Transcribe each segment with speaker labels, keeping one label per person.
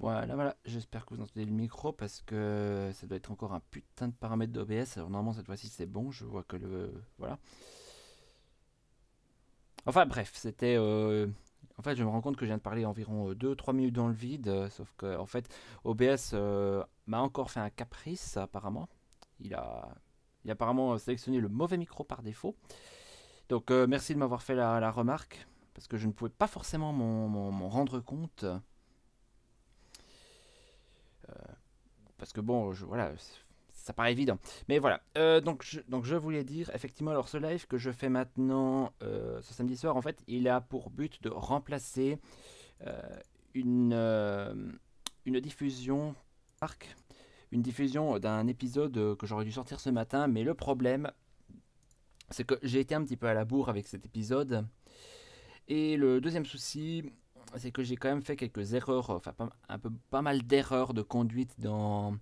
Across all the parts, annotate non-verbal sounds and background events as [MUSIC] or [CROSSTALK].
Speaker 1: Voilà, voilà, j'espère que vous entendez le micro parce que ça doit être encore un putain de paramètre d'OBS. Alors normalement cette fois-ci c'est bon, je vois que le... Voilà. Enfin bref, c'était... Euh, en fait je me rends compte que je viens de parler environ 2-3 euh, minutes dans le vide, euh, sauf que en fait OBS m'a encore fait un caprice apparemment. Il a... apparemment sélectionné le mauvais micro par défaut. Donc merci de m'avoir fait la, remarque, parce que je ne pouvais pas forcément m'en rendre compte. Euh, parce que bon, voilà, ça paraît évident. Mais voilà, euh, donc, je, donc je voulais dire, effectivement, alors ce live que je fais maintenant euh, ce samedi soir, en fait, il a pour but de remplacer une, une diffusion arc, une diffusion d'un épisode que j'aurais dû sortir ce matin, mais le problème, c'est que j'ai été un petit peu à la bourre avec cet épisode. Et le deuxième souci, c'est que j'ai quand même fait quelques erreurs, enfin pas, un peu, pas mal d'erreurs de conduite dans,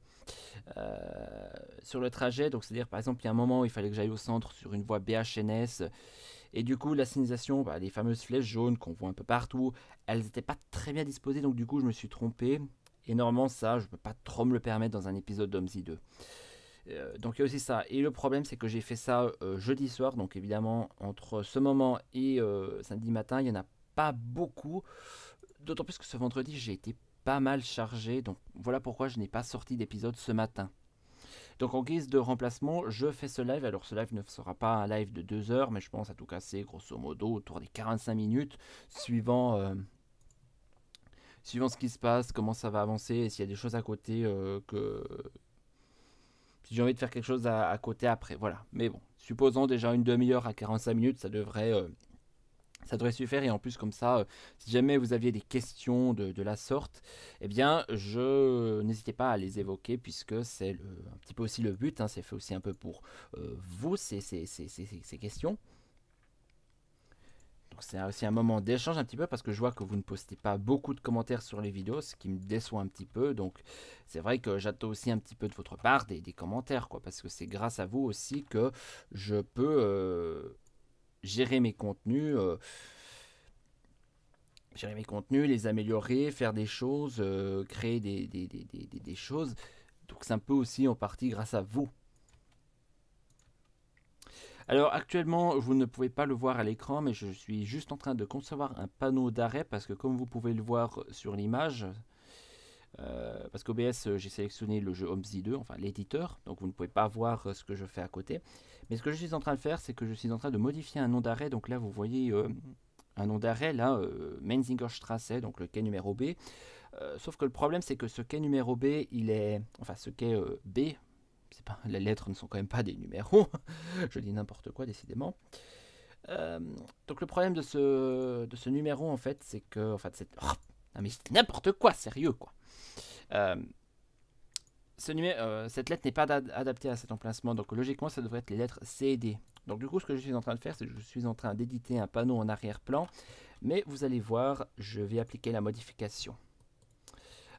Speaker 1: euh, sur le trajet. Donc c'est-à-dire par exemple il y a un moment où il fallait que j'aille au centre sur une voie BHNS. Et du coup, la signalisation, bah, les fameuses flèches jaunes qu'on voit un peu partout, elles n'étaient pas très bien disposées, donc du coup, je me suis trompé. Et normalement, ça, je ne peux pas trop me le permettre dans un épisode d'Omzi 2. Euh, donc il y a aussi ça. Et le problème, c'est que j'ai fait ça euh, jeudi soir, donc évidemment, entre ce moment et samedi matin, il n'y en a pas beaucoup. D'autant plus que ce vendredi, j'ai été pas mal chargé. Donc voilà pourquoi je n'ai pas sorti d'épisode ce matin. Donc en guise de remplacement, je fais ce live. Alors ce live ne sera pas un live de 2 heures, mais je pense à tout casser grosso modo autour des 45 minutes, suivant, euh, suivant ce qui se passe, comment ça va avancer, s'il y a des choses à côté euh, que... Si j'ai envie de faire quelque chose à, côté après, voilà. Mais bon, supposons déjà une demi-heure à 45 minutes, ça devrait, euh, ça devrait suffire et en plus comme ça, euh, si jamais vous aviez des questions de, la sorte, eh bien je n'hésitez pas à les évoquer puisque c'est un petit peu aussi le but, hein, c'est fait aussi un peu pour euh, vous ces, questions. Donc c'est aussi un moment d'échange un petit peu parce que je vois que vous ne postez pas beaucoup de commentaires sur les vidéos, ce qui me déçoit un petit peu. Donc c'est vrai que j'attends aussi un petit peu de votre part des, commentaires quoi, parce que c'est grâce à vous aussi que je peux... Euh, gérer mes contenus, euh, gérer mes contenus, les améliorer, faire des choses, euh, créer des, choses. Donc c'est un peu aussi en partie grâce à vous. Alors actuellement, vous ne pouvez pas le voir à l'écran, mais je suis juste en train de concevoir un panneau d'arrêt parce que comme vous pouvez le voir sur l'image, euh, parce qu'OBS, euh, j'ai sélectionné le jeu OMSI 2, enfin l'éditeur, donc vous ne pouvez pas voir ce que je fais à côté. Mais ce que je suis en train de faire, c'est que je suis en train de modifier un nom d'arrêt. Donc là, vous voyez euh, un nom d'arrêt, là, menzinger euh, Menzingerstrasse, donc le quai numéro B. Euh, sauf que le problème, c'est que ce quai numéro B, il est... Enfin, ce quai B, c'est pas... les lettres ne sont quand même pas des numéros. [LAUGHS] je dis n'importe quoi, décidément. donc le problème de ce, de ce numéro, en fait, c'est que... Enfin, c'est... Oh, mais c'est n'importe quoi, sérieux, quoi. Euh, cette lettre n'est pas adaptée à cet emplacement, donc logiquement ça devrait être les lettres C et D. Donc du coup ce que je suis en train de faire, c'est que je suis en train d'éditer un panneau en arrière-plan, mais vous allez voir, je vais appliquer la modification.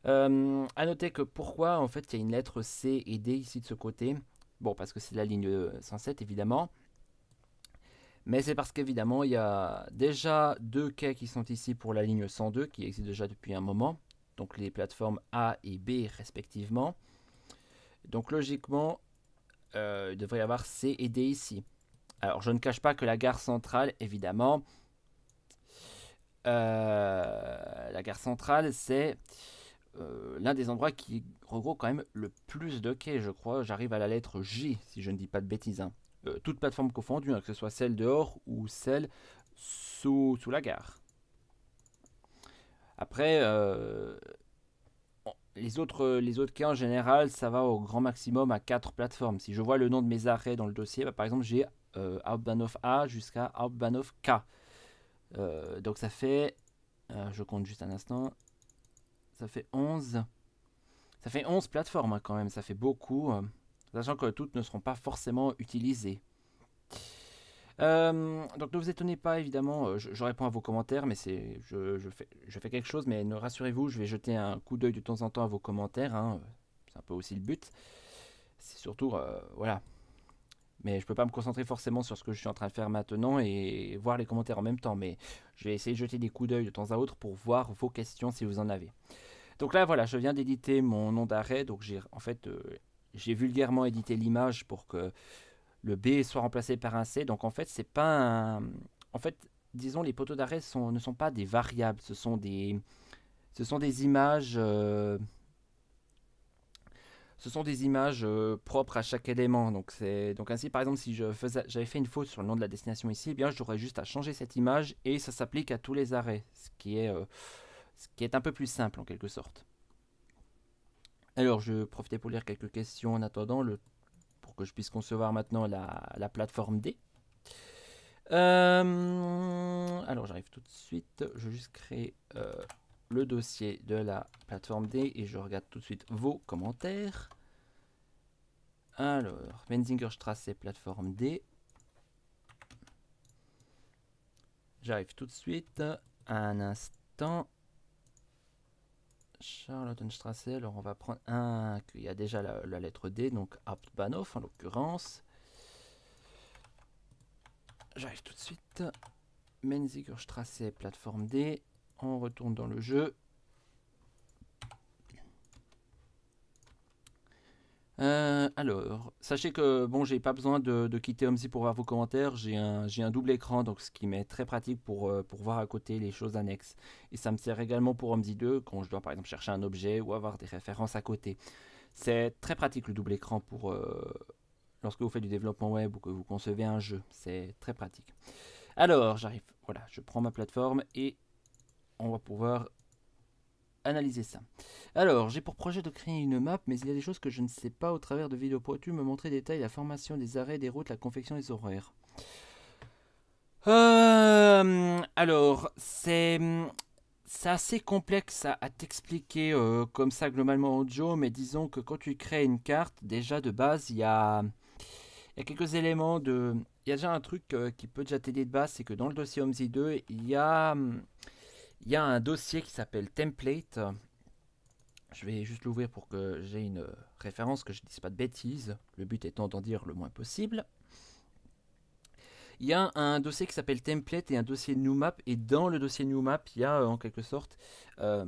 Speaker 1: A euh, à noter que pourquoi en fait il y a une lettre C et D ici de ce côté Bon, parce que c'est la ligne 107 évidemment. Mais c'est parce qu'évidemment il y a déjà deux quais qui sont ici pour la ligne 102 qui existe déjà depuis un moment. Donc les plateformes A et B respectivement. Donc logiquement, euh, il devrait y avoir C et D ici. Alors je ne cache pas que la gare centrale, évidemment, euh, la gare centrale, c'est euh, l'un des endroits qui regroupe quand même le plus de quais, je crois. J'arrive à la lettre J, si je ne dis pas de bêtises. Hein. toute plateforme confondue, hein, que ce soit celle dehors ou celle sous, la gare. Après, les autres, euh, les autres cas en général, ça va au grand maximum à 4 plateformes. Si je vois le nom de mes arrêts dans le dossier, bah, par exemple, j'ai euh, A jusqu'à Outbanoff K. Euh, donc ça fait, euh, je compte juste un instant, ça fait 11. Ça fait 11 plateformes hein, quand même, ça fait beaucoup, sachant que toutes ne seront pas forcément utilisées. Euh, donc ne vous étonnez pas, évidemment, euh, je, réponds à vos commentaires, mais c'est, je, fais, quelque chose, mais ne rassurez-vous, je vais jeter un coup d'œil de temps en temps à vos commentaires, hein, euh, c'est un peu aussi le but. C'est surtout, voilà. Mais je ne peux pas me concentrer forcément sur ce que je suis en train de faire maintenant et voir les commentaires en même temps, mais je vais essayer de jeter des coups d'œil de temps à autre pour voir vos questions si vous en avez. Donc là, voilà, je viens d'éditer mon nom d'arrêt, donc j'ai en fait... j'ai vulgairement édité l'image pour que le B soit remplacé par un C. Donc en fait, c'est pas En fait, disons, les poteaux d'arrêt sont, ne sont pas des variables, ce sont des, ce sont des images... Euh, ce sont des images euh, propres à chaque élément. Donc, donc ainsi, par exemple, si j'avais fait une faute sur le nom de la destination ici, eh bien j'aurais juste à changer cette image et ça s'applique à tous les arrêts, ce qui, est, euh, ce qui est un peu plus simple en quelque sorte. Alors, je profitais pour lire quelques questions en attendant. Le que je puisse concevoir maintenant la, plateforme D. Euh, alors j'arrive tout de suite, je vais juste créer euh, le dossier de la plateforme D et je regarde tout de suite vos commentaires. Alors, et plateforme D. J'arrive tout de suite, un instant. Charlottenstrasse, alors on va prendre un qu'il y a déjà la, lettre D, donc Abt-Banoff en l'occurrence. J'arrive tout de suite. Menzigerstrasse, plateforme D. On retourne dans le jeu Euh, alors, sachez que bon, j'ai pas besoin de, quitter Omzi pour voir vos commentaires. J'ai un, un double écran, donc ce qui m'est très pratique pour, euh, pour voir à côté les choses annexes. Et ça me sert également pour Omzi 2 quand je dois par exemple chercher un objet ou avoir des références à côté. C'est très pratique le double écran pour euh, lorsque vous faites du développement web ou que vous concevez un jeu. C'est très pratique. Alors, j'arrive. Voilà, je prends ma plateforme et on va pouvoir analyser ça. Alors, j'ai pour projet de créer une map, mais il y a des choses que je ne sais pas au travers de vidéos. Pourrais-tu me montrer des détails, la formation des arrêts, des routes, la confection des horaires euh, Alors, c'est c'est assez complexe à, t'expliquer euh, comme ça globalement en Joe, mais disons que quand tu crées une carte, déjà de base, il y a, y a, quelques éléments de... Il y a déjà un truc euh, qui peut déjà t'aider de base, c'est que dans le dossier OMSI 2, il y a il y a un dossier qui s'appelle template. Je vais juste l'ouvrir pour que j'ai une référence, que je ne dise pas de bêtises. Le but étant d'en dire le moins possible. Il y a un dossier qui s'appelle template et un dossier New Map, Et dans le dossier New Map, il y a en quelque sorte euh,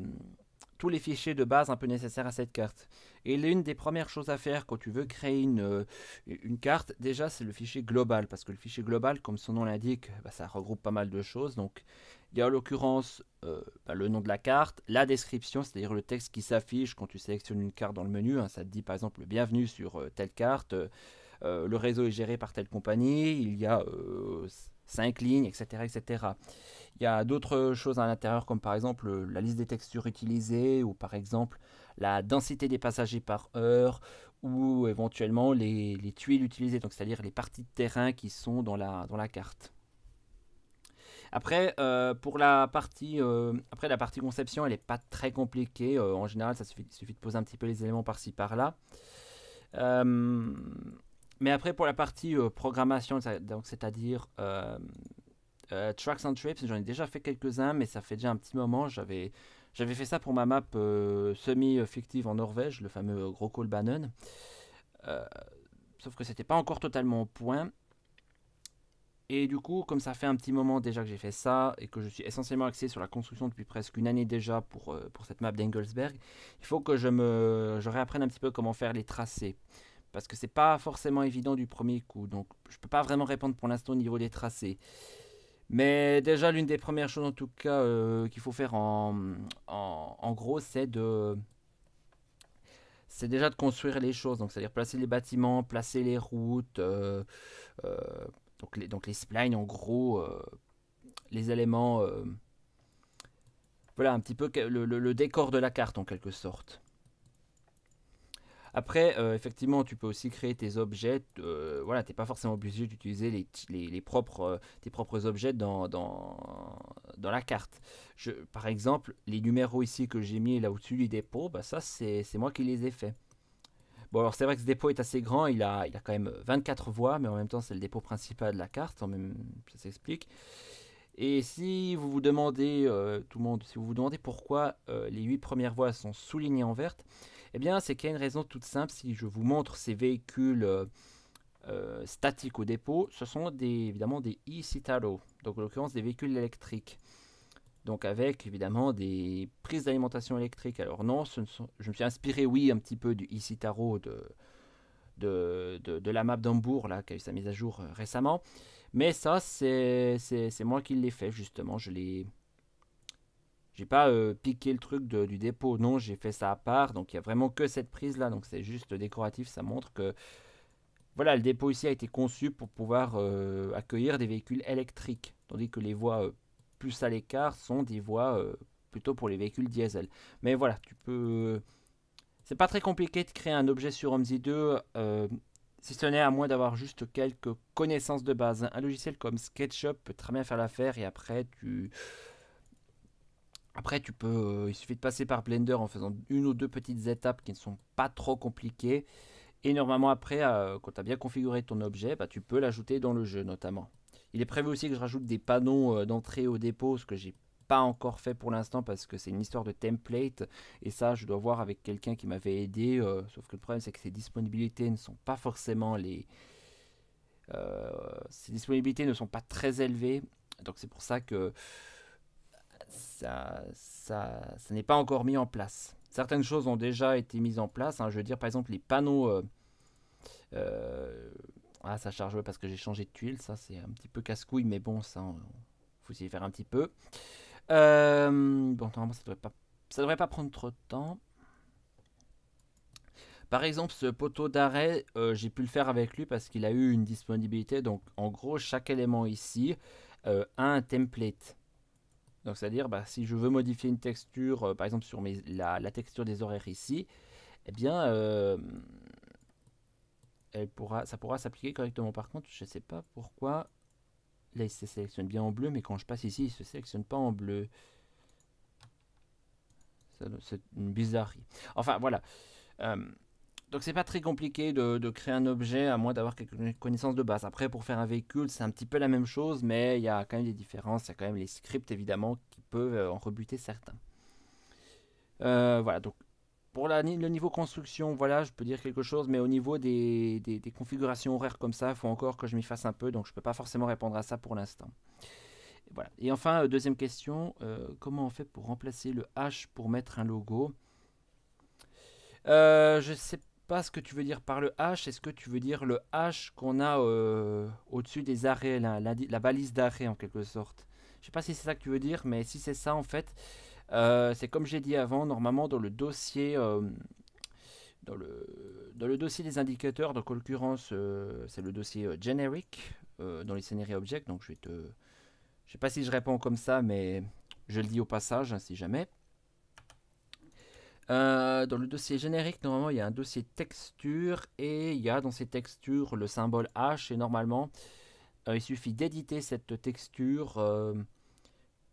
Speaker 1: tous les fichiers de base un peu nécessaires à cette carte. Et l'une des premières choses à faire quand tu veux créer une, euh, une carte, déjà c'est le fichier global, parce que le fichier global, comme son nom l'indique, bah, ça regroupe pas mal de choses. Donc il y a en l'occurrence euh, bah, le nom de la carte, la description, c'est-à-dire le texte qui s'affiche quand tu sélectionnes une carte dans le menu. Hein. ça te dit par exemple bienvenue sur euh, telle carte. le réseau est géré par telle compagnie, il y a 5 lignes, etc. etc. Il y a d'autres choses à l'intérieur, comme par exemple euh, la liste des textures utilisées, ou par exemple la densité des passagers par heure, ou éventuellement les, tuiles utilisées, donc c'est-à-dire les parties de terrain qui sont dans la, dans la carte. Après, euh, pour la partie, euh, après, la partie conception, elle n'est pas très compliquée. en général, ça suffit, suffit, de poser un petit peu les éléments par-ci, par-là. Mais après, pour la partie euh, programmation, c'est-à-dire euh, euh, Tracks and Trips, j'en ai déjà fait quelques-uns, mais ça fait déjà un petit moment. J'avais, j'avais fait ça pour ma map semi-fictive en Norvège, le fameux gros sauf que c'était pas encore totalement au point. Et du coup, comme ça fait un petit moment déjà que j'ai fait ça et que je suis essentiellement axé sur la construction depuis presque une année déjà pour, pour cette map d'Engelsberg, il faut que je, me, je réapprenne un petit peu comment faire les tracés parce que c'est pas forcément évident du premier coup. Donc je peux pas vraiment répondre pour l'instant au niveau des tracés. Mais déjà l'une des premières choses en tout cas euh, qu'il faut faire en, gros c'est de c'est déjà de construire les choses, donc c'est-à-dire placer les bâtiments, placer les routes, euh, euh, donc, les, donc les splines en gros, les éléments, voilà un petit peu le décor de la carte en quelque sorte. Après, euh, effectivement, tu peux aussi créer tes objets. Voilà, euh, voilà, t'es pas forcément obligé d'utiliser les, propres, euh, tes propres objets dans, la carte. par exemple, les numéros ici que j'ai mis là au-dessus du dépôt, bah, ça, c'est moi qui les ai fait. Bon, alors c'est vrai que ce dépôt est assez grand, il a, quand même 24 voies, mais en même temps, c'est le dépôt principal de la carte, en même, ça s'explique. Et si vous vous demandez, tout le monde, si vous vous demandez pourquoi les 8 premières voies sont soulignées en verte, eh bien, c'est qu'il y a une raison toute simple. Si je vous montre ces véhicules euh, euh, statiques au dépôt, ce sont évidemment des e-Citaro, donc en l'occurrence des véhicules électriques. Donc avec évidemment des prises d'alimentation électrique. Alors non, je me suis inspiré, oui, un petit peu du e de, de, la map d'Hambourg, là, qui a eu sa mise à jour euh, récemment. Mais ça, c'est moi qui l'ai fait, justement. Je l'ai j'ai pas euh, piqué le truc du dépôt, non, j'ai fait ça à part. Donc il n'y a vraiment que cette prise là. Donc c'est juste décoratif, ça montre que voilà, le dépôt ici a été conçu pour pouvoir euh, accueillir des véhicules électriques, tandis que les voies euh, plus à l'écart sont des voies plutôt pour les véhicules diesel. Mais voilà, tu peux. C'est pas très compliqué de créer un objet sur OMSI 2 si ce n'est à moins d'avoir juste quelques connaissances de base. Un logiciel comme SketchUp peut très bien faire l'affaire et après tu après, tu peux, euh, il suffit de passer par Blender en faisant une ou deux petites étapes qui ne sont pas trop compliquées. Et normalement, après, euh, quand tu as bien configuré ton objet, bah, tu peux l'ajouter dans le jeu notamment. Il est prévu aussi que je rajoute des panneaux euh, d'entrée au dépôt, ce que j'ai pas encore fait pour l'instant parce que c'est une histoire de template et ça je dois voir avec quelqu'un qui m'avait aidé sauf que le problème c'est que ces disponibilités ne sont pas forcément les disponibilités ne sont pas très élevées donc c'est pour ça que ça, ça, n'est pas encore mis en place. Certaines choses ont déjà été mises en place. Hein. je veux dire, par exemple, les panneaux. Euh, euh, ah, ça charge parce que j'ai changé de tuile. Ça, c'est un petit peu casse-couille, mais bon, ça, faut faut de faire un petit peu. Euh, bon, normalement, ça devrait pas, devrait pas prendre trop de temps. Par exemple, ce poteau d'arrêt, j'ai pu le faire avec lui parce qu'il a eu une disponibilité. Donc, en gros, chaque élément ici a un template. Donc c'est-à-dire, bah, si je veux modifier une texture, euh, par exemple sur mes, la, texture des horaires ici, eh bien, euh, elle pourra, ça pourra s'appliquer correctement. Par contre, je ne sais pas pourquoi, là il se sélectionne bien en bleu, mais quand je passe ici, il ne se sélectionne pas en bleu. C'est une bizarrerie. Enfin voilà. Euh, donc c'est pas très compliqué de, créer un objet à moins d'avoir quelques connaissances de base. Après pour faire un véhicule c'est un petit peu la même chose mais il y a quand même des différences, il y a quand même les scripts évidemment qui peuvent euh, en rebuter certains. Euh, voilà donc pour le niveau construction voilà je peux dire quelque chose mais au niveau des, configurations horaires comme ça il faut encore que je m'y fasse un peu donc je peux pas forcément répondre à ça pour l'instant. Voilà. Et enfin, euh, deuxième question, comment on fait pour remplacer le H pour mettre un logo je sais pas pas ce que tu veux dire par le H, est-ce que tu veux dire le H qu'on a euh, au-dessus des arrêts, la, balise d'arrêt en quelque sorte Je sais pas si c'est ça que tu veux dire, mais si c'est ça en fait, euh, c'est comme j'ai dit avant, normalement dans le dossier... Euh, dans le, dossier des indicateurs, donc en l'occurrence c'est le dossier generic dans les scénarios object, donc je vais te... sais pas si je réponds comme ça, mais je le dis au passage, hein, si jamais. Euh, dans le dossier générique, normalement, il y a un dossier texture et il y a dans ces textures le symbole H. Et normalement, euh, il suffit d'éditer cette texture euh,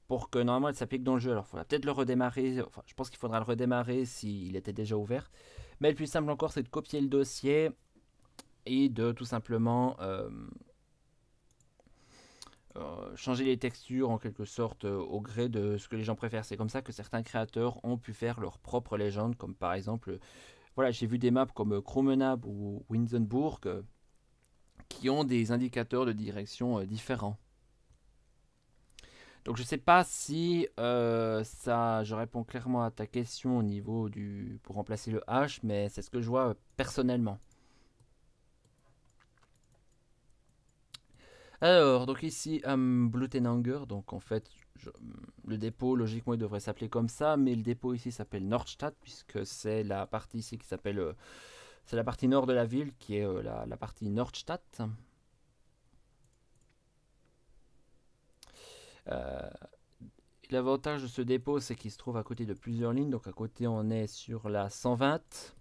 Speaker 1: pour que normalement elle s'applique dans le jeu. Alors, il faudra peut-être le redémarrer. Enfin, je pense qu'il faudra le redémarrer s'il était déjà ouvert. Mais le plus simple encore, c'est de copier le dossier et de tout simplement euh, changer les textures en quelque sorte euh, au gré de ce que les gens préfèrent. C'est comme ça que certains créateurs ont pu faire leur propre légende, comme par exemple, euh, voilà, j'ai vu des maps comme Cromenab ou Winsenburg qui ont des indicateurs de direction différents. Donc je ne sais pas si ça, je réponds clairement à ta question au niveau du pour remplacer le H, mais c'est ce que je vois personnellement. Alors, donc ici, à Blutenanger, donc en fait, le dépôt, logiquement, il devrait s'appeler comme ça, mais le dépôt ici s'appelle Nordstadt, puisque c'est la partie ici qui s'appelle... Euh, c'est la partie nord de la ville, qui est euh, la, partie Nordstadt. Euh, l'avantage de ce dépôt, c'est qu'il se trouve à côté de plusieurs lignes, donc à côté, on est sur la 120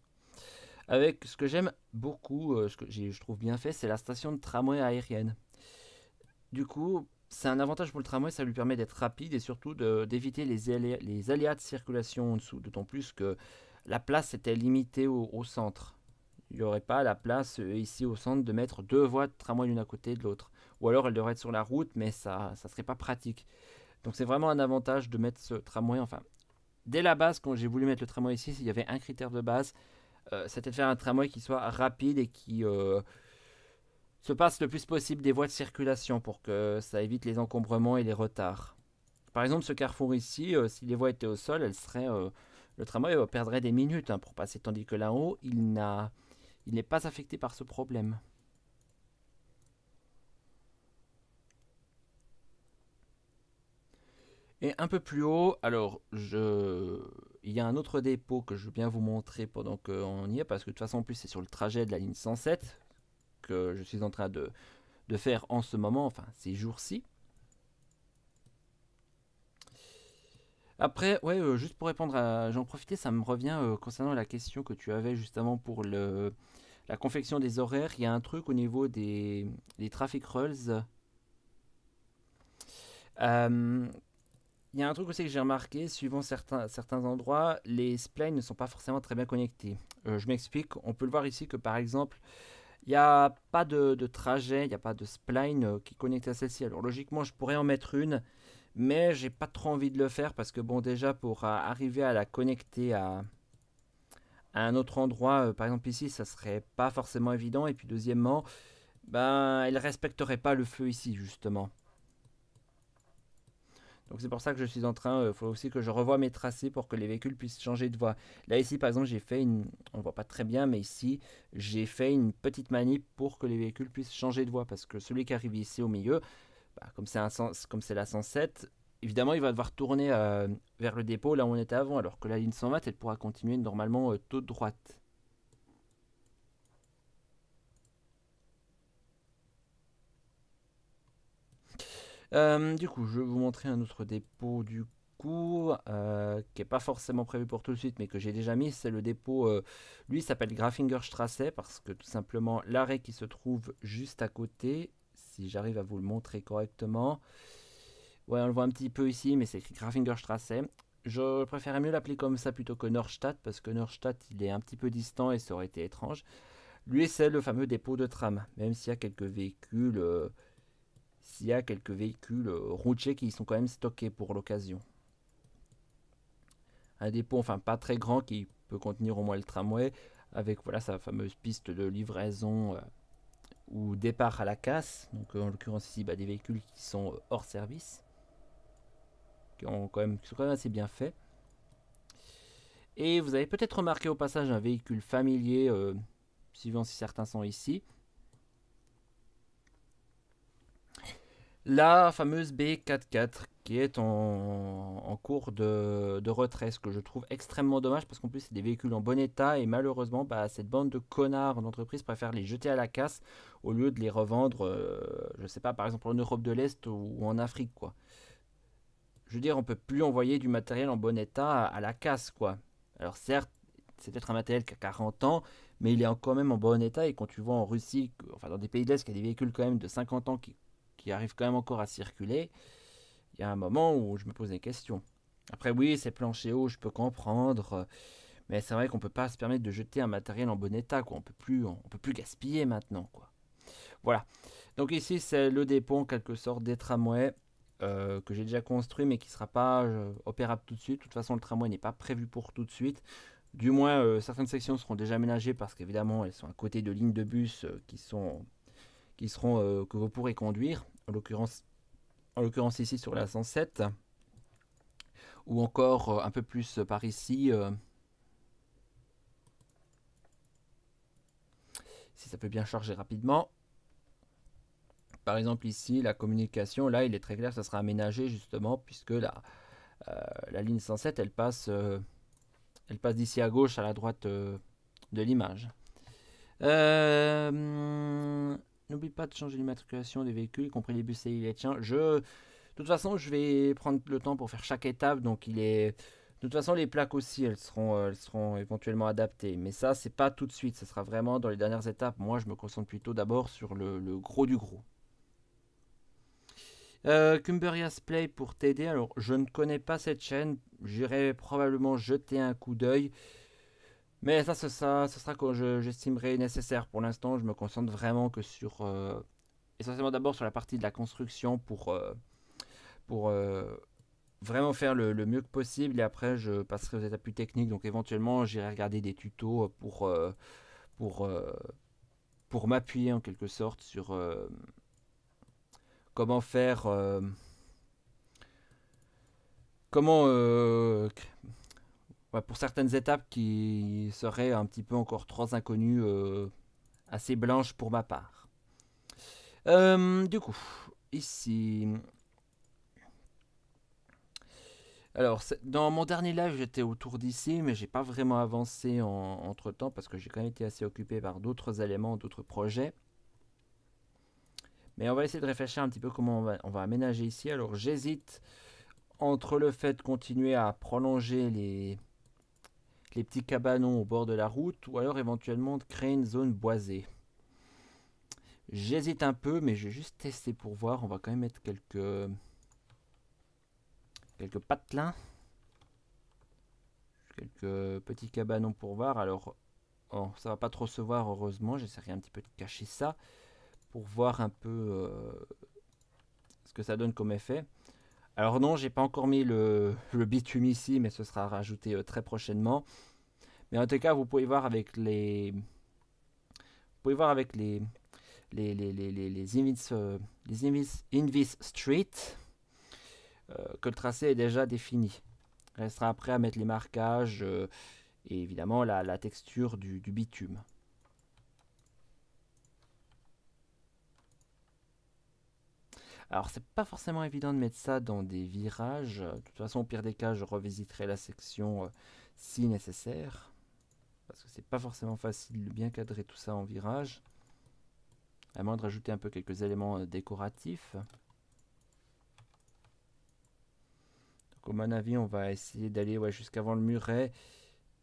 Speaker 1: avec ce que j'aime beaucoup, ce que je trouve bien fait, c'est la station de tramway aérienne. Du coup, c'est un avantage pour le tramway, ça lui permet d'être rapide et surtout d'éviter les, aléas, les aléas de circulation en dessous, d'autant plus que la place était limitée au, centre. Il n'y aurait pas la place euh, ici au centre de mettre deux voies de tramway l'une à côté de l'autre. Ou alors elle devrait être sur la route, mais ça ne serait pas pratique. Donc c'est vraiment un avantage de mettre ce tramway, enfin, dès la base, quand j'ai voulu mettre le tramway ici, il y avait un critère de base, euh, c'était de faire un tramway qui soit rapide et qui, euh, se passe le plus possible des voies de circulation pour que ça évite les encombrements et les retards. Par exemple, ce carrefour ici, euh, si les voies étaient au sol, elle serait, euh, le tramway euh, perdrait des minutes hein, pour passer, tandis que là-haut, il n'a, il n'est pas affecté par ce problème. Et un peu plus haut, alors je... il y a un autre dépôt que je veux bien vous montrer pendant qu'on y est, parce que de toute façon, en plus, c'est sur le trajet de la ligne 107 que je suis en train de, faire en ce moment, enfin ces jours-ci. Après, ouais, euh, juste pour répondre à. J'en profitais, ça me revient euh, concernant la question que tu avais justement pour le, la confection des horaires. Il y a un truc au niveau des, des traffic rules. Euh, il y a un truc aussi que j'ai remarqué, suivant certains, certains endroits, les splines ne sont pas forcément très bien connectés. je m'explique, on peut le voir ici que par exemple, il n'y a pas de, trajet, il n'y a pas de spline euh, qui connecte à celle-ci. Alors logiquement, je pourrais en mettre une, mais j'ai pas trop envie de le faire parce que bon, déjà pour euh, arriver à la connecter à, à un autre endroit, euh, par exemple ici, ça serait pas forcément évident. Et puis deuxièmement, ben, elle respecterait pas le feu ici justement. Donc c'est pour ça que je suis en train, il euh, faut aussi que je revoie mes tracés pour que les véhicules puissent changer de voie. Là ici par exemple j'ai fait une, on voit pas très bien mais ici j'ai fait une petite manip pour que les véhicules puissent changer de voie parce que celui qui arrive ici au milieu, bah, comme c'est la 107, évidemment, il va devoir tourner euh, vers le dépôt là où on était avant, alors que la ligne 120, elle pourra continuer normalement euh, tout droite. Euh, du coup, je vais vous montrer un autre dépôt du coup, euh, qui n'est pas forcément prévu pour tout de suite, mais que j'ai déjà mis. C'est le dépôt, euh, lui s'appelle Grafingerstrasse, parce que tout simplement l'arrêt qui se trouve juste à côté, si j'arrive à vous le montrer correctement. Ouais, on le voit un petit peu ici, mais c'est écrit Grafingerstrasse. Je préférais mieux l'appeler comme ça plutôt que Nordstadt, parce que Nordstadt, il est un petit peu distant et ça aurait été étrange. Lui, c'est le fameux dépôt de tram, même s'il y a quelques véhicules s'il y a quelques véhicules euh, routiers qui sont quand même stockés pour l'occasion. Un dépôt, enfin pas très grand, qui peut contenir au moins le tramway, avec voilà sa fameuse piste de livraison euh, ou départ à la casse. Donc euh, en l'occurrence ici, bah, des véhicules qui sont hors service, qui, quand même, sont quand même assez bien faits. Et vous avez peut-être remarqué au passage un véhicule familier, suivant si certains sont ici, la fameuse B44 qui est en, cours de, retrait, ce que je trouve extrêmement dommage parce qu'en plus c'est des véhicules en bon état et malheureusement bah, cette bande de connards d'entreprise préfère les jeter à la casse au lieu de les revendre, euh, je sais pas, par exemple en Europe de l'Est ou, en Afrique quoi. Je veux dire, on peut plus envoyer du matériel en bon état à, la casse quoi. Alors certes, c'est peut-être un matériel qui a 40 ans, mais il est quand même en bon état et quand tu vois en Russie, enfin dans des pays de l'Est, qu'il y a des véhicules quand même de 50 ans qui arrive quand même encore à circuler, il y a un moment où je me pose des questions. Après, oui, ces planchers hauts, je peux comprendre, euh, mais c'est vrai qu'on peut pas se permettre de jeter un matériel en bon état, quoi. On peut plus, on, peut plus gaspiller maintenant, quoi. Voilà. Donc ici, c'est le dépôt en quelque sorte des tramways euh, que j'ai déjà construit, mais qui ne sera pas euh, opérable tout de suite. De toute façon, le tramway n'est pas prévu pour tout de suite. Du moins, certaines sections seront déjà aménagées parce qu'évidemment, elles sont à côté de lignes de bus qui sont qui seront que vous pourrez conduire en l'occurrence en l'occurrence ici sur la 107, ou encore euh, un peu plus euh, par ici, euh, si ça peut bien charger rapidement. Par exemple ici, la communication, là il est très clair, ça sera aménagé justement, puisque la, la ligne 107, elle passe, elle passe d'ici à gauche à la droite de l'image. N'oublie pas de changer l'immatriculation des véhicules, y compris les bus et les tiens. Je... De toute façon, je vais prendre le temps pour faire chaque étape, donc il est... De toute façon, les plaques aussi, elles seront, euh, seront éventuellement adaptées. Mais ça, c'est pas tout de suite. Ce sera vraiment dans les dernières étapes. Moi, je me concentre plutôt d'abord sur le, gros du gros. Euh, Cumberias Play pour t'aider. Alors, je ne connais pas cette chaîne. J'irai probablement jeter un coup d'œil. Mais ça, ce, ça, sera quand j'estimerai nécessaire. Pour l'instant, je me concentre vraiment que sur... Euh, essentiellement d'abord sur la partie de la construction pour, euh, pour euh, vraiment faire le, mieux que possible. Et après, je passerai aux étapes plus techniques. Donc éventuellement, j'irai regarder des tutos pour, pour, pour m'appuyer en quelque sorte sur comment faire... comment pour certaines étapes qui seraient un petit peu encore trois inconnues euh, assez blanches pour ma part. Euh, du coup, ici. Alors, dans mon dernier live, j'étais autour d'ici, mais j'ai pas vraiment avancé entre temps parce que j'ai quand même été assez occupé par d'autres éléments, d'autres projets. Mais on va essayer de réfléchir un petit peu comment on va aménager ici. Alors, j'hésite entre le fait de continuer à prolonger les, les petits cabanons au bord de la route, ou alors éventuellement de créer une zone boisée. J'hésite un peu, mais je vais juste tester pour voir. On va quand même mettre quelques, quelques patelins. Quelques petits cabanons pour voir. Alors, oh, ça va pas trop se voir, heureusement. J'essaierai un petit peu de cacher ça pour voir un peu euh, ce que ça donne comme effet. Alors non, j'ai pas encore mis le, bitume ici, mais ce sera rajouté euh, très prochainement. Mais en tout cas, vous pouvez voir avec les, pouvez voir avec les, les, euh, Invis, Street euh, que le tracé est déjà défini. Restera après à mettre les marquages et évidemment la, texture du bitume. Alors c'est pas forcément évident de mettre ça dans des virages. De toute façon, au pire des cas, je revisiterai la section euh, si nécessaire. Parce que c'est pas forcément facile de bien cadrer tout ça en virage. À moins de rajouter un peu quelques éléments euh, décoratifs. Donc, à mon avis, on va essayer d'aller ouais, jusqu'avant le muret.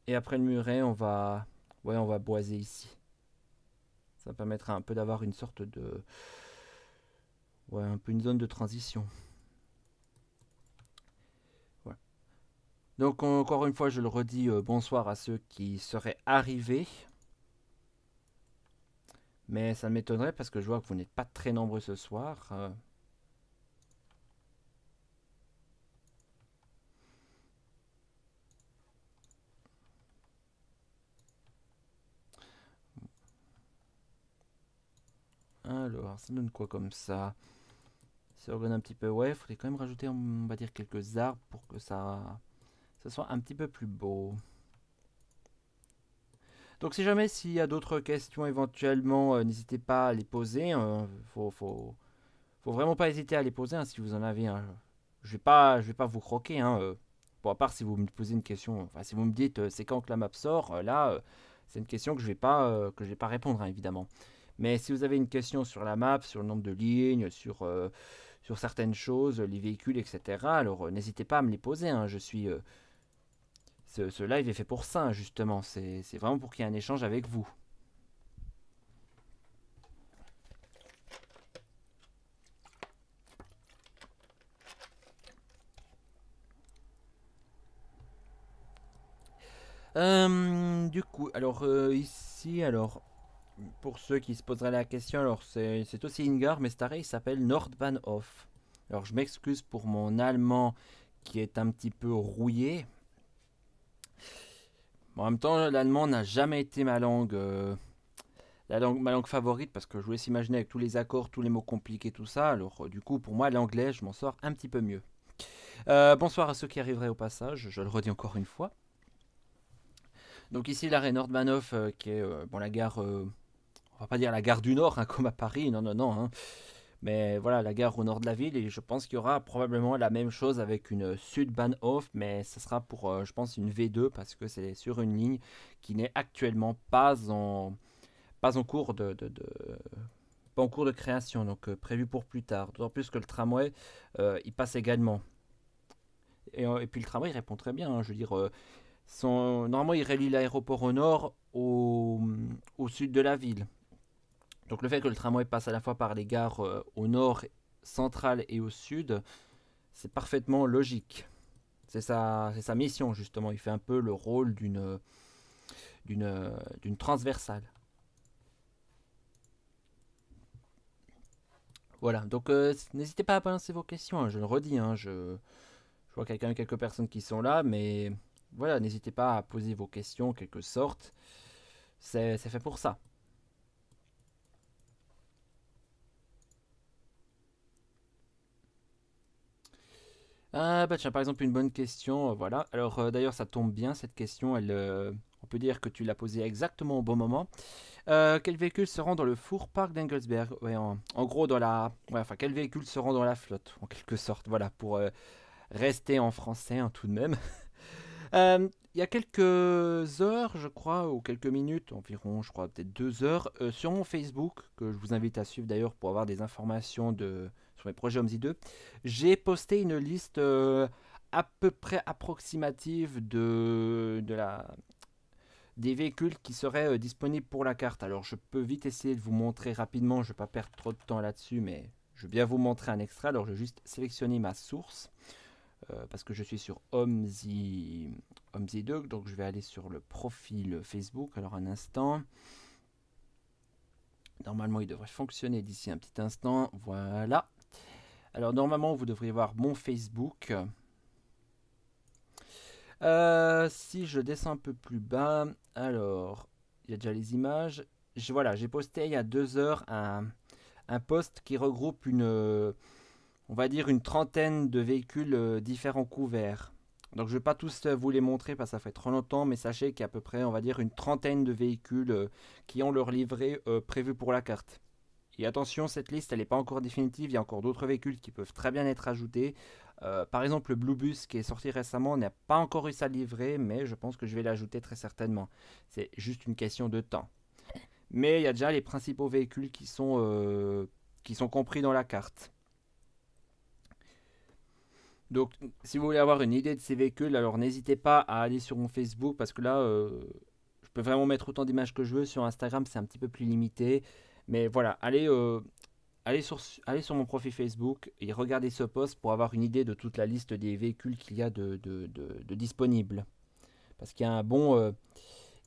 Speaker 1: Et après le muret, on va, ouais, on va boiser ici. Ça permettra un peu d'avoir une sorte de, Ouais, un peu une zone de transition. Donc encore une fois, je le redis, euh, bonsoir à ceux qui seraient arrivés. Mais ça m'étonnerait parce que je vois que vous n'êtes pas très nombreux ce soir. Euh. Alors, ça donne quoi comme ça si on un petit peu, ouais, il faudrait quand même rajouter, on va dire, quelques arbres pour que ça, ça soit un petit peu plus beau. Donc si jamais s'il y a d'autres questions éventuellement, euh, n'hésitez pas à les poser. Il hein. faut, faut, vraiment pas hésiter à les poser hein, si vous en avez. Hein. Je vais pas, je vais pas vous croquer. Hein, euh. à part si vous me posez une question, enfin si vous me dites euh, c'est quand que la map sort, là c'est une question que je vais pas, vais pas répondre hein, évidemment. Mais si vous avez une question sur la map, sur le nombre de lignes, sur sur certaines choses, les véhicules, etc. Alors euh, n'hésitez pas à me les poser, hein. je suis... Euh, ce, live est fait pour ça, justement. C'est vraiment pour qu'il y ait un échange avec vous. Euh, du coup, alors ici, alors pour ceux qui se poseraient la question, alors c'est aussi Ingar, mais cet arrêt il s'appelle Nordbahnhof. Alors je m'excuse pour mon allemand qui est un petit peu rouillé. en même temps, l'allemand n'a jamais été ma langue, euh, ma langue favorite parce que je voulais s'imaginer avec tous les accords, tous les mots compliqués, tout ça. Alors euh, du coup, pour moi, l'anglais, je m'en sors un petit peu mieux. Euh, bonsoir à ceux qui arriveraient au passage, je le redis encore une fois. Donc ici l'arrêt Nordbanhof, qui est bon, la gare va pas dire la gare du Nord, hein, [LAUGHS] comme à Paris, non, non, non. Hein. Mais voilà, la gare au nord de la ville, et je pense qu'il y aura probablement la même chose avec une sud off. mais ce sera pour, euh, je pense, une V2, parce que c'est sur une ligne qui n'est actuellement pas en, pas en cours de, cours de création, donc euh, prévu pour plus tard. D'autant plus que le tramway, euh, il passe également. Et, puis le tramway, il répond très bien. Hein, je veux dire, son, normalement, il relie l'aéroport au nord au sud de la ville. Donc le fait que le tramway passe à la fois par les gares euh, au nord, central et au sud, c'est parfaitement logique. C'est sa, sa, mission justement, il fait un peu le rôle d'une transversale. Voilà, donc euh, n'hésitez pas à poser vos questions, hein. je le redis, hein, je, je, vois quelqu'un, quelques personnes qui sont là, mais voilà, n'hésitez pas à poser vos questions en quelque sorte, c'est fait pour ça. Ah bah tiens, par exemple, une bonne question, euh, voilà. Alors euh, d'ailleurs, ça tombe bien, cette question, elle, euh, on peut dire que tu l'as posée exactement au bon moment. quel véhicule se rend dans le four parc d'Engelsberg en, gros, dans la... enfin, quel véhicule se rend dans la flotte, en quelque sorte, voilà, pour rester en français hein, tout de même. [LAUGHS] il y a quelques heures, je crois, ou quelques minutes, environ, je crois, peut-être deux heures, sur mon Facebook, que je vous invite à suivre d'ailleurs pour avoir des informations de, sur mes projets 2, j'ai posté une liste euh, à peu près approximative de, de des véhicules qui seraient euh, disponibles pour la carte. Alors je peux vite essayer de vous montrer rapidement, je ne vais pas perdre trop de temps là-dessus, mais je vais bien vous montrer un extrait. Alors je vais juste sélectionner ma source, euh, parce que je suis sur OMSI, 2, donc je vais aller sur le profil Facebook. Alors un instant. Normalement, il devrait fonctionner d'ici un petit instant. Voilà. Alors normalement, vous devriez voir mon Facebook. Euh, si je descends un peu plus bas, alors, il y a déjà les images. Je, voilà, j'ai posté il y a deux heures un, un post qui regroupe une, on va dire, une trentaine de véhicules euh, différents couverts. Donc je ne vais pas tous euh, vous les montrer parce que ça fait trop longtemps, mais sachez qu'il y a à peu près, on va dire, une trentaine de véhicules qui ont leur livret prévu pour la carte. Et attention, cette liste, elle n'est pas encore définitive, il y a encore d'autres véhicules qui peuvent très bien être ajoutés. Euh, par exemple, le Blue Bus qui est sorti récemment n'a pas encore eu sa livrée, mais je pense que je vais l'ajouter très certainement. C'est juste une question de temps. Mais il y a déjà les principaux véhicules qui sont, euh, qui sont compris dans la carte. Donc, si vous voulez avoir une idée de ces véhicules, alors n'hésitez pas à aller sur mon Facebook parce que là, euh, je peux vraiment mettre autant d'images que je veux. Sur Instagram, c'est un petit peu plus limité. Mais voilà, allez, euh, allez, sur, allez sur mon profil Facebook et regardez ce post pour avoir une idée de toute la liste des véhicules qu'il y a de, de, disponibles. Parce qu'il y a un bon... Euh,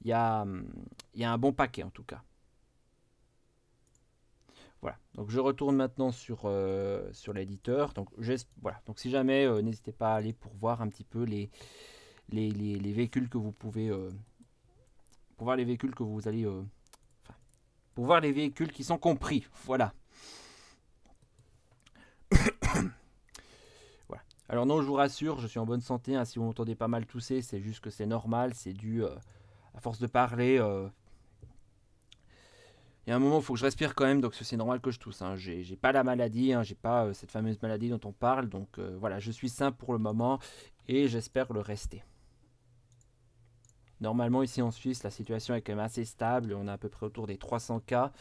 Speaker 1: il y, a, il y un bon paquet en tout cas. Voilà, donc je retourne maintenant sur, euh, sur l'éditeur. Donc, voilà. donc si jamais, n'hésitez pas à aller pour voir un petit peu les, les, véhicules que vous pouvez... pour voir les véhicules que vous allez pour voir les véhicules qui sont compris. Voilà. [COUGHS] voilà. Alors non, je vous rassure, je suis en bonne santé. Hein. si vous m'entendez pas mal tousser, c'est juste que c'est normal. C'est dû euh, à force de parler. Euh. Il y a un moment, il faut que je respire quand même, donc c'est normal que je tousse. Hein. J'ai pas la maladie, hein. j'ai pas euh, cette fameuse maladie dont on parle. Donc voilà, je suis sain pour le moment et j'espère le rester. Normalement, ici en Suisse, la situation est quand même assez stable. On a à peu près autour des 300 cas.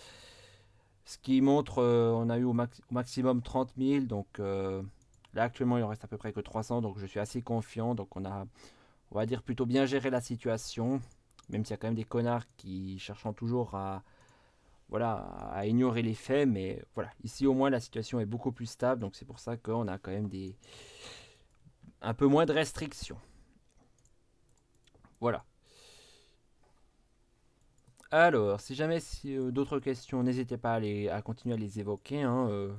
Speaker 1: Ce qui montre, qu'on euh, on a eu au, maximum 30 000. Donc euh, là, actuellement, il en reste à peu près que 300. Donc je suis assez confiant. Donc on a, on va dire, plutôt bien géré la situation. Même s'il y a quand même des connards qui cherchent toujours à, voilà, à ignorer les faits. Mais voilà, ici au moins, la situation est beaucoup plus stable. Donc c'est pour ça qu'on a quand même des, un peu moins de restrictions. Voilà. Alors, si jamais euh, d'autres questions, n'hésitez pas à, continuer à les évoquer. Hein, euh.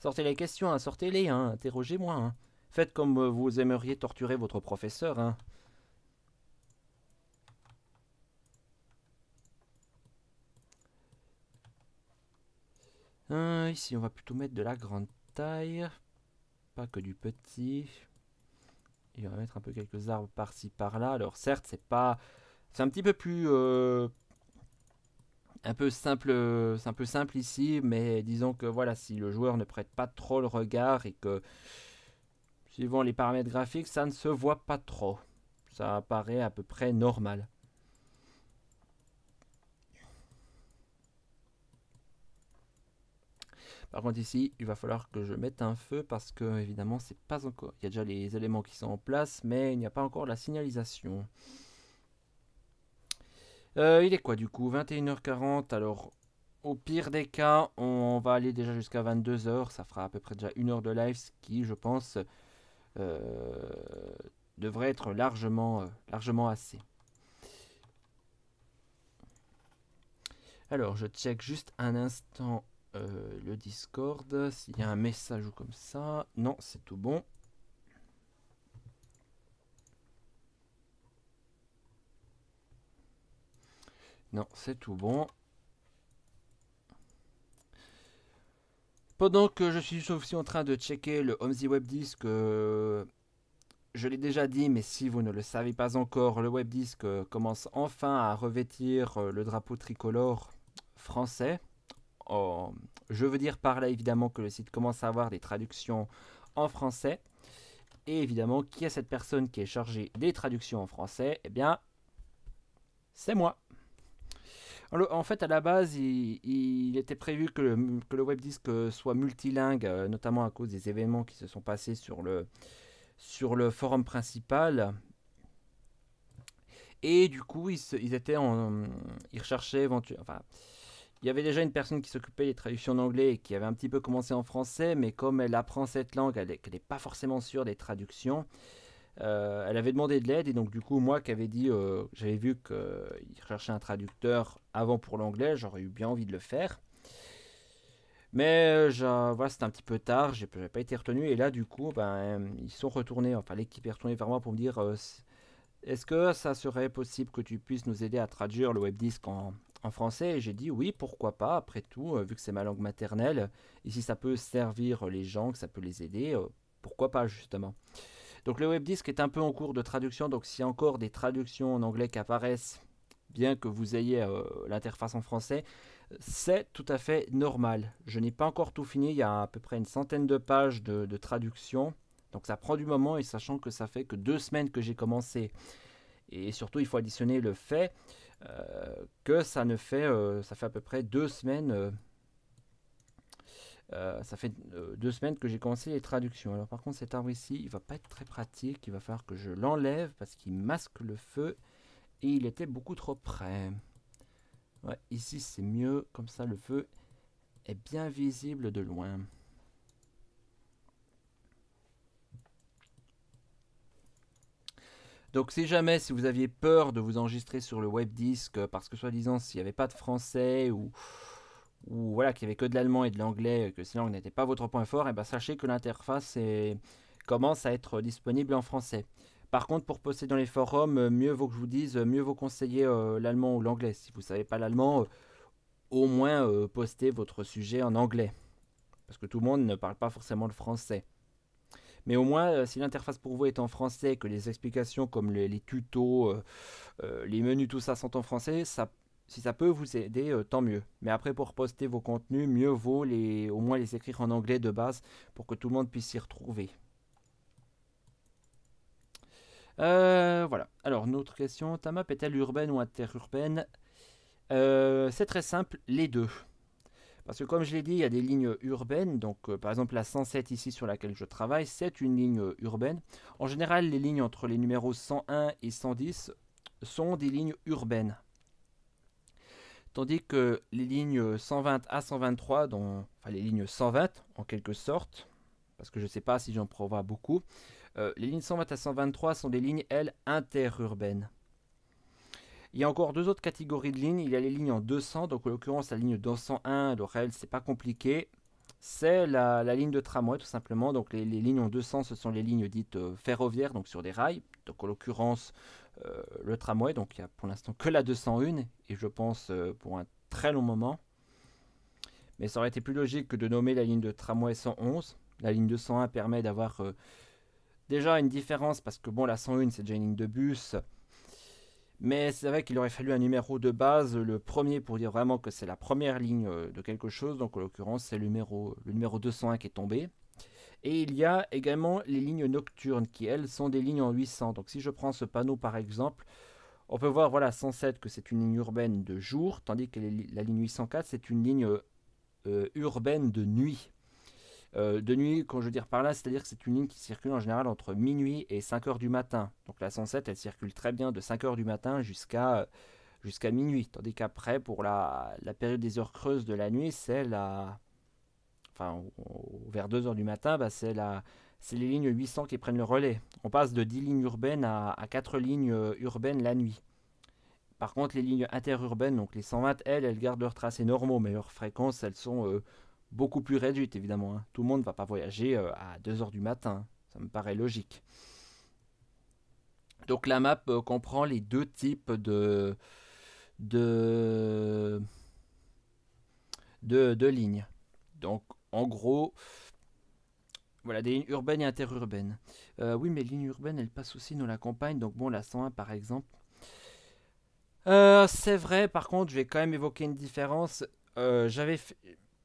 Speaker 1: sortez les questions, hein, sortez-les, hein, interrogez-moi. Hein. Faites comme euh, vous aimeriez torturer votre professeur. ici, on va plutôt mettre de la grande taille, pas que du petit. Et on va mettre un peu quelques arbres par-ci, par-là. Alors certes, c'est pas... C'est un petit peu plus un peu simple, un peu simple ici, mais disons que voilà, si le joueur ne prête pas trop le regard et que suivant les paramètres graphiques, ça ne se voit pas trop. Ça apparaît à peu près normal. Par contre ici, il va falloir que je mette un feu parce que évidemment, c'est pas encore. Il y a déjà les éléments qui sont en place, mais il n'y a pas encore la signalisation. Euh, il est quoi du coup 21h40, alors au pire des cas, on va aller déjà jusqu'à 22h, ça fera à peu près déjà une heure de live, ce qui je pense euh, devrait être largement, euh, largement assez. Alors je check juste un instant le Discord, s'il y a un message ou comme ça. Non, c'est tout bon. Non, c'est tout bon. Pendant que je suis aussi en train de checker le Homzy Webdisk, euh, je l'ai déjà dit, mais si vous ne le savez pas encore, le Webdisk euh, commence enfin à revêtir euh, le drapeau tricolore français. je veux dire par là évidemment que le site commence à avoir des traductions en français. Et évidemment, qui est cette personne qui est chargée des traductions en français Eh bien, c'est moi. En fait, à la base, il, était prévu que le, que le webdisc euh, soit multilingue, euh, notamment à cause des événements qui se sont passés sur le, sur le forum principal. Et du coup, ils, étaient en, ils recherchaient il y avait déjà une personne qui s'occupait des traductions en anglais et qui avait un petit peu commencé en français, mais comme elle apprend cette langue, elle n'est pas forcément sûre des traductions. Euh, elle avait demandé de l'aide et donc du coup moi qui avais dit euh, j'avais vu qu'il cherchait un traducteur avant pour l'anglais j'aurais eu bien envie de le faire mais euh, voilà c'était un petit peu tard j'ai pas été retenu et là du coup ben ils sont retournés enfin l'équipe est retournée vers moi pour me dire est-ce que ça serait possible que tu puisses nous aider à traduire le webdisc en français et j'ai dit oui pourquoi pas après tout vu que c'est ma langue maternelle et si ça peut servir les gens que ça peut les aider pourquoi pas justement donc le webdisk est un peu en cours de traduction, donc s'il y a encore des traductions en anglais qui apparaissent, bien que vous ayez euh, l'interface en français, c'est tout à fait normal. Je n'ai pas encore tout fini, il y a à peu près une centaine de pages de, traduction, donc ça prend du moment et sachant que ça fait que deux semaines que j'ai commencé. Et surtout, il faut additionner le fait euh, que ça ne fait, euh, ça fait à peu près deux semaines euh, ça fait euh, deux semaines que j'ai commencé les traductions. Alors par contre cet arbre ici, il va pas être très pratique. Il va falloir que je l'enlève parce qu'il masque le feu et il était beaucoup trop près. ici c'est mieux, comme ça le feu est bien visible de loin. Donc si jamais, si vous aviez peur de vous enregistrer sur le webdisc parce que soi-disant s'il n'y avait pas de français ou ou voilà, qu'il n'y avait que de l'allemand et de l'anglais, euh, que ces langues n'étaient pas votre point fort, et eh ben sachez que l'interface commence à être disponible en français. Par contre, pour poster dans les forums, euh, mieux vaut que je vous dise, euh, mieux vaut conseiller l'allemand ou l'anglais. Si vous ne savez pas l'allemand, au moins postez votre sujet en anglais. Parce que tout le monde ne parle pas forcément le français. Mais au moins, si l'interface pour vous est en français, que les explications comme les tutos, les menus, tout ça sont en français, ça si ça peut vous aider, euh, tant mieux. Mais après, pour poster vos contenus, mieux vaut au moins les écrire en anglais de base pour que tout le monde puisse s'y retrouver. Euh, voilà. Alors, une autre question. Ta map est-elle urbaine ou interurbaine euh, C'est très simple, les deux. Parce que comme je l'ai dit, il y a des lignes urbaines. Donc, par exemple, la 107 ici sur laquelle je travaille, c'est une ligne urbaine. En général, les lignes entre les numéros 101 et 110 sont des lignes urbaines tandis que les lignes 120 à 123, dont, enfin les lignes 120 en quelque sorte, parce que je ne sais pas si j'en prévois beaucoup, euh, les lignes 120 à 123 sont des lignes, elles, interurbaines. Il y a encore deux autres catégories de lignes. Il y a les lignes en 200, donc en l'occurrence la ligne 201, alors elle, c'est pas compliqué. C'est la, ligne de tramway tout simplement. Donc les, lignes en 200, ce sont les lignes dites euh, ferroviaires, donc sur des rails. Donc en l'occurrence, euh, le tramway. Donc il n'y a pour l'instant que la 201 et je pense euh, pour un très long moment. Mais ça aurait été plus logique que de nommer la ligne de tramway 111. La ligne 201 permet d'avoir euh, déjà une différence parce que bon la 101 c'est déjà une ligne de bus. Mais c'est vrai qu'il aurait fallu un numéro de base, le premier pour dire vraiment que c'est la première ligne de quelque chose. Donc en l'occurrence, c'est le numéro, le numéro 201 qui est tombé. Et il y a également les lignes nocturnes qui, elles, sont des lignes en 800. Donc si je prends ce panneau par exemple, on peut voir, voilà, 107 que c'est une ligne urbaine de jour, tandis que la ligne 804, c'est une ligne euh, urbaine de nuit. Euh, de nuit, quand je veux dire par là, c'est-à-dire que c'est une ligne qui circule en général entre minuit et 5 heures du matin. Donc la 107, elle circule très bien de 5 heures du matin jusqu'à jusqu'à minuit. Tandis qu'après, pour la, la, période des heures creuses de la nuit, c'est la, vers 2h du matin, bah, c'est la, c'est les lignes 800 qui prennent le relais. On passe de 10 lignes urbaines à, 4 lignes euh, urbaines la nuit. Par contre, les lignes interurbaines, donc les 120, elles, elles gardent leurs tracés normaux, mais leurs fréquences, elles sont euh, beaucoup plus réduites, évidemment. Hein. Tout le monde ne va pas voyager euh, à 2h du matin, hein. ça me paraît logique. Donc la map comprend les deux types de, de, de lignes. Donc en gros, voilà, des lignes urbaines et interurbaines. Euh, oui, mais les lignes urbaines, elles passent aussi dans la campagne. Donc bon, la 101 par exemple. Euh, c'est vrai, par contre, je vais quand même évoquer une différence. Euh, j'avais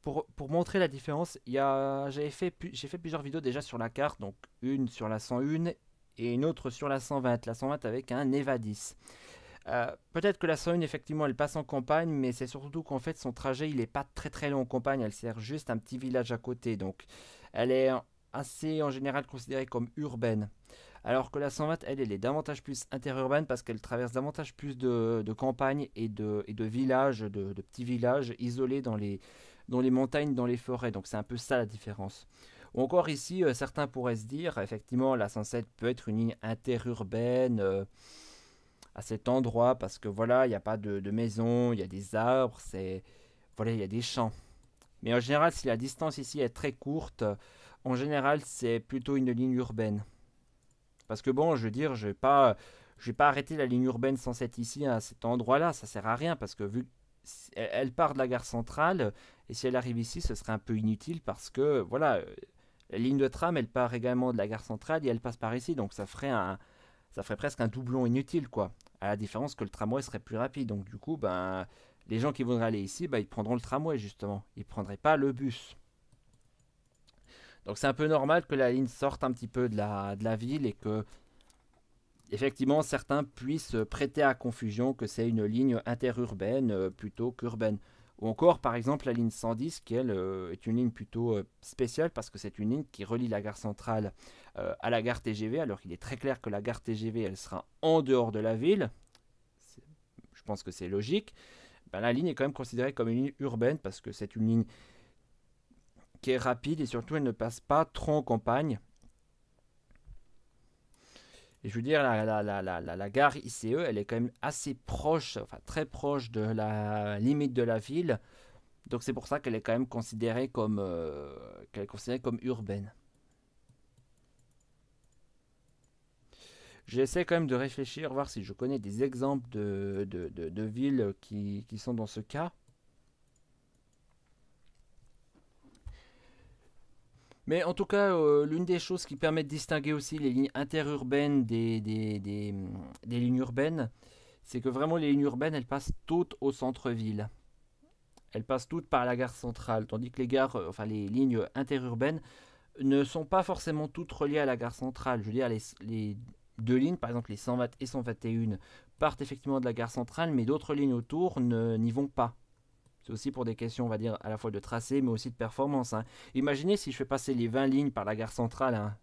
Speaker 1: pour, montrer la différence, fait, j'ai fait plusieurs vidéos déjà sur la carte. Donc une sur la 101 et une autre sur la 120. La 120 avec un EVA 10. Euh, peut-être que la 101, effectivement, elle passe en campagne, mais c'est surtout qu'en fait, son trajet, il n'est pas très très long en campagne. Elle sert juste un petit village à côté. Donc, elle est assez en général considérée comme urbaine. Alors que la 120, elle, elle est davantage plus interurbaine parce qu'elle traverse davantage plus de, campagne campagnes et de, de villages, de, petits villages isolés dans les, dans les montagnes, dans les forêts. Donc c'est un peu ça la différence. Ou encore ici, euh, certains pourraient se dire, effectivement, la 107 peut être une ligne interurbaine. Euh, à cet endroit parce que voilà, il n'y a pas de, maison, il y a des arbres, c'est voilà, il y a des champs. Mais en général, si la distance ici est très courte, en général, c'est plutôt une ligne urbaine. Parce que bon, je veux dire, je vais pas je vais pas arrêter la ligne urbaine sans 107 ici à cet endroit-là, ça sert à rien parce que vu elle part de la gare centrale et si elle arrive ici, ce serait un peu inutile parce que voilà, euh, la ligne de tram, elle part également de la gare centrale et elle passe par ici, donc ça ferait un, ça ferait presque un doublon inutile, quoi. À la différence que le tramway serait plus rapide. Donc du coup, ben, les gens qui voudraient aller ici, ben, ils prendront le tramway, justement. Ils ne prendraient pas le bus. Donc c'est un peu normal que la ligne sorte un petit peu de la, de la ville et que effectivement certains puissent prêter à confusion que c'est une ligne interurbaine euh, plutôt qu'urbaine. Ou encore, par exemple, la ligne 110, qui euh, est une ligne plutôt euh, spéciale parce que c'est une ligne qui relie la gare centrale euh, à la gare TGV, alors qu'il est très clair que la gare TGV, elle sera en dehors de la ville. Je pense que c'est logique. Ben, la ligne est quand même considérée comme une ligne urbaine parce que c'est une ligne qui est rapide et surtout elle ne passe pas trop en campagne je veux dire, la, la, la, la, gare ICE, elle est quand même assez proche, enfin très proche de la limite de la ville. Donc c'est pour ça qu'elle est quand même considérée comme, euh, qu'elle considérée comme urbaine. J'essaie quand même de réfléchir, voir si je connais des exemples de, villes qui sont dans ce cas. Mais en tout cas, euh, l'une des choses qui permet de distinguer aussi les lignes interurbaines des, des, mm, des, lignes urbaines, c'est que vraiment les lignes urbaines, elles passent toutes au centre-ville. Elles passent toutes par la gare centrale, tandis que les gares, euh, enfin les lignes interurbaines ne sont pas forcément toutes reliées à la gare centrale. Je veux dire, les, les deux lignes, par exemple les 120 et 121, partent effectivement de la gare centrale, mais d'autres lignes autour n'y vont pas. C'est aussi pour des questions, on va dire, à la fois de tracé, mais aussi de performance. Hein. Imaginez si je fais passer les 20 lignes par la gare centrale. Hein.